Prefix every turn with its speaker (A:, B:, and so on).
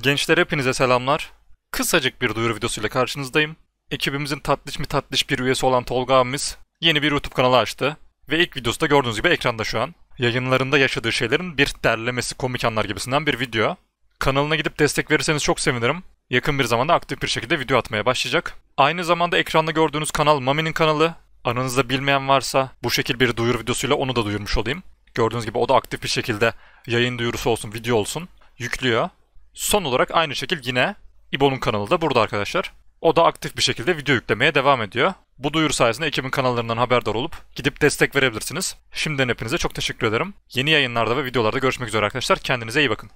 A: Gençler hepinize selamlar. Kısacık bir duyuru videosuyla karşınızdayım. Ekibimizin tatlış mı tatlış bir üyesi olan Tolga abimiz yeni bir YouTube kanalı açtı. Ve ilk videosu da gördüğünüz gibi ekranda şu an. Yayınlarında yaşadığı şeylerin bir derlemesi komik anlar gibisinden bir video. Kanalına gidip destek verirseniz çok sevinirim. Yakın bir zamanda aktif bir şekilde video atmaya başlayacak. Aynı zamanda ekranda gördüğünüz kanal Mami'nin kanalı. Aranızda bilmeyen varsa bu şekil bir duyuru videosuyla onu da duyurmuş olayım. Gördüğünüz gibi o da aktif bir şekilde yayın duyurusu olsun, video olsun yüklüyor. Son olarak aynı şekilde yine İbo'nun kanalı da burada arkadaşlar. O da aktif bir şekilde video yüklemeye devam ediyor. Bu duyuru sayesinde ekibin kanallarından haberdar olup gidip destek verebilirsiniz. Şimdiden hepinize çok teşekkür ederim. Yeni yayınlarda ve videolarda görüşmek üzere arkadaşlar. Kendinize iyi bakın.